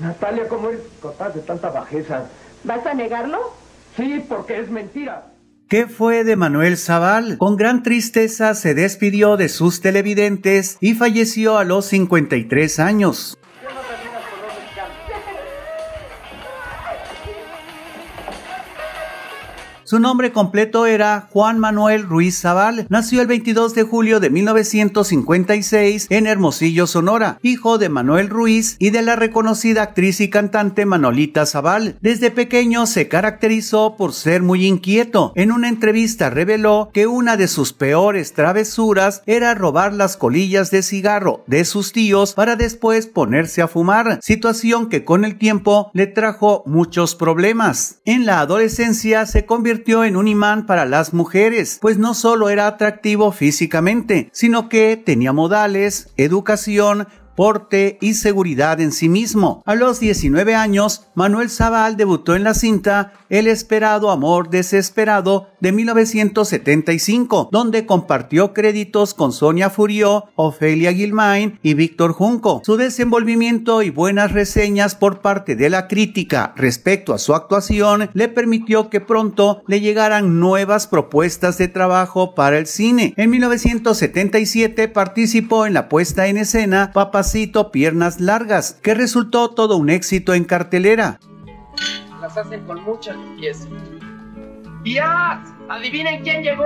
Natalia, ¿cómo eres capaz de tanta bajeza? ¿Vas a negarlo? Sí, porque es mentira. ¿Qué fue de Manuel Zaval? Con gran tristeza se despidió de sus televidentes y falleció a los 53 años. Su nombre completo era Juan Manuel Ruiz Zaval. Nació el 22 de julio de 1956 en Hermosillo, Sonora, hijo de Manuel Ruiz y de la reconocida actriz y cantante Manolita Zaval. Desde pequeño se caracterizó por ser muy inquieto. En una entrevista reveló que una de sus peores travesuras era robar las colillas de cigarro de sus tíos para después ponerse a fumar, situación que con el tiempo le trajo muchos problemas. En la adolescencia se convirtió en un imán para las mujeres, pues no solo era atractivo físicamente, sino que tenía modales, educación, porte y seguridad en sí mismo. A los 19 años, Manuel Zaval debutó en la cinta El esperado amor desesperado de 1975, donde compartió créditos con Sonia Furió, Ofelia Gilmain y Víctor Junco. Su desenvolvimiento y buenas reseñas por parte de la crítica respecto a su actuación le permitió que pronto le llegaran nuevas propuestas de trabajo para el cine. En 1977 participó en la puesta en escena Papacito Piernas Largas, que resultó todo un éxito en cartelera. Las hacen con mucha limpieza. ¡Yes! ¡Adivinen quién llegó!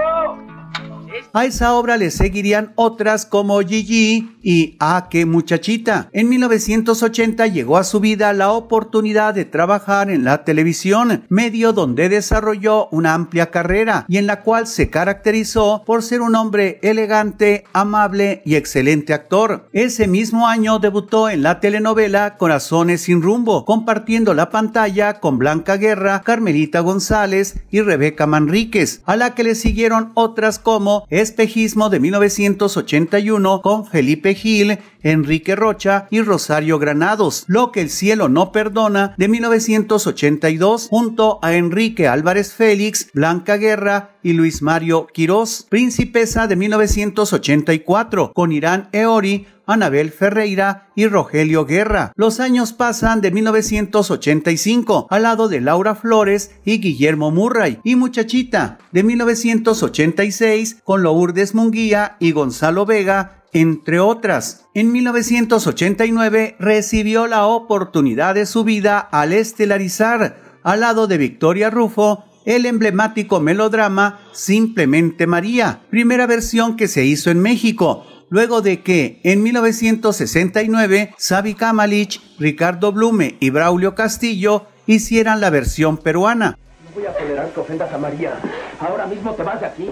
A esa obra le seguirían otras como Gigi y Ah, qué muchachita. En 1980 llegó a su vida la oportunidad de trabajar en la televisión, medio donde desarrolló una amplia carrera y en la cual se caracterizó por ser un hombre elegante, amable y excelente actor. Ese mismo año debutó en la telenovela Corazones sin rumbo, compartiendo la pantalla con Blanca Guerra, Carmelita González y Rebeca Manríquez, a la que le siguieron otras como Espejismo de 1981 con Felipe Gil, Enrique Rocha y Rosario Granados, Lo que el cielo no perdona de 1982 junto a Enrique Álvarez Félix, Blanca Guerra y Luis Mario Quirós, Principesa de 1984 con Irán Eori, Anabel Ferreira y Rogelio Guerra. Los años pasan de 1985 al lado de Laura Flores y Guillermo Murray y Muchachita de 1986 con Lourdes Munguía y Gonzalo Vega entre otras. En 1989 recibió la oportunidad de su vida al estelarizar al lado de Victoria Rufo el emblemático melodrama Simplemente María, primera versión que se hizo en México, luego de que en 1969 Savi Kamalich, Ricardo Blume y Braulio Castillo hicieran la versión peruana. No voy a tolerar que ofendas a María. Ahora mismo te vas de aquí.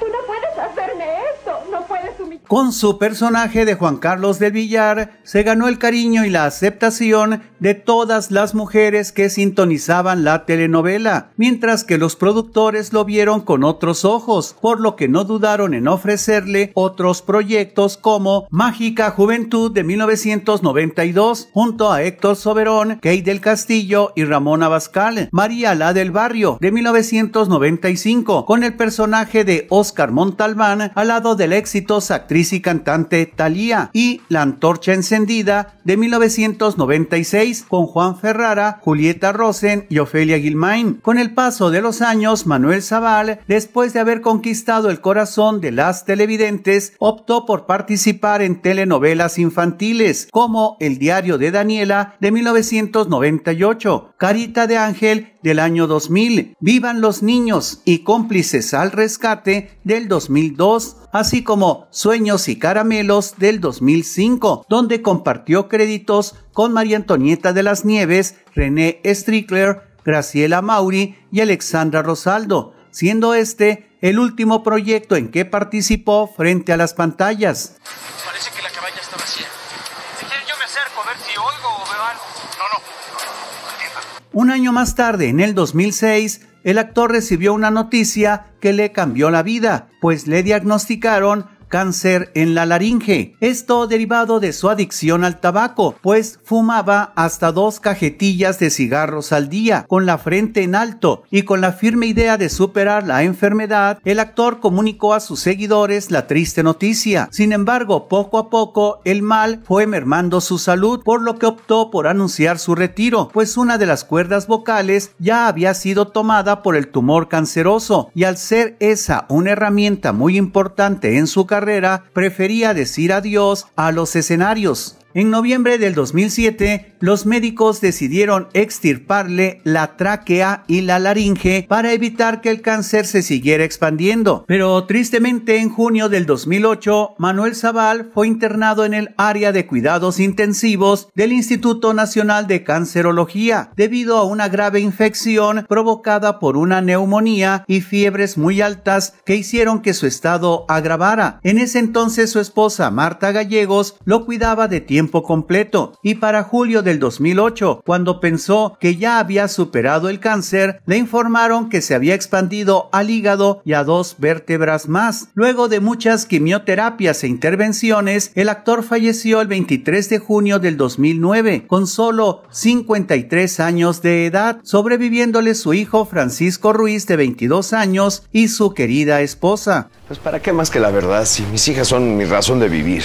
Tú no puedes hacerme eso. Con su personaje de Juan Carlos del Villar, se ganó el cariño y la aceptación de todas las mujeres que sintonizaban la telenovela, mientras que los productores lo vieron con otros ojos, por lo que no dudaron en ofrecerle otros proyectos como Mágica Juventud de 1992, junto a Héctor Soberón, Kate del Castillo y Ramón Abascal, María La del Barrio de 1995, con el personaje de Oscar Montalbán al lado de la exitosa actriz y cantante Thalía y La Antorcha Encendida de 1996 con Juan Ferrara, Julieta Rosen y Ofelia Gilmain. Con el paso de los años, Manuel Zaval, después de haber conquistado el corazón de las televidentes, optó por participar en telenovelas infantiles como El diario de Daniela de 1998, Carita de Ángel del año 2000, Vivan los niños y cómplices al rescate del 2002, así como Sueños y caramelos del 2005, donde compartió créditos con María Antonieta de las Nieves, René Strickler, Graciela Mauri y Alexandra Rosaldo, siendo este el último proyecto en que participó frente a las pantallas. Un año más tarde, en el 2006, el actor recibió una noticia que le cambió la vida, pues le diagnosticaron cáncer en la laringe. Esto derivado de su adicción al tabaco, pues fumaba hasta dos cajetillas de cigarros al día, con la frente en alto y con la firme idea de superar la enfermedad, el actor comunicó a sus seguidores la triste noticia. Sin embargo, poco a poco el mal fue mermando su salud, por lo que optó por anunciar su retiro, pues una de las cuerdas vocales ya había sido tomada por el tumor canceroso y al ser esa una herramienta muy importante en su carrera, prefería decir adiós a los escenarios. En noviembre del 2007, los médicos decidieron extirparle la tráquea y la laringe para evitar que el cáncer se siguiera expandiendo. Pero tristemente, en junio del 2008, Manuel Zaval fue internado en el área de cuidados intensivos del Instituto Nacional de Cancerología debido a una grave infección provocada por una neumonía y fiebres muy altas que hicieron que su estado agravara. En ese entonces, su esposa Marta Gallegos lo cuidaba de tiempo completo y para julio del 2008, cuando pensó que ya había superado el cáncer, le informaron que se había expandido al hígado y a dos vértebras más. Luego de muchas quimioterapias e intervenciones, el actor falleció el 23 de junio del 2009 con solo 53 años de edad, sobreviviéndole su hijo Francisco Ruiz de 22 años y su querida esposa. Pues para qué más que la verdad, si mis hijas son mi razón de vivir.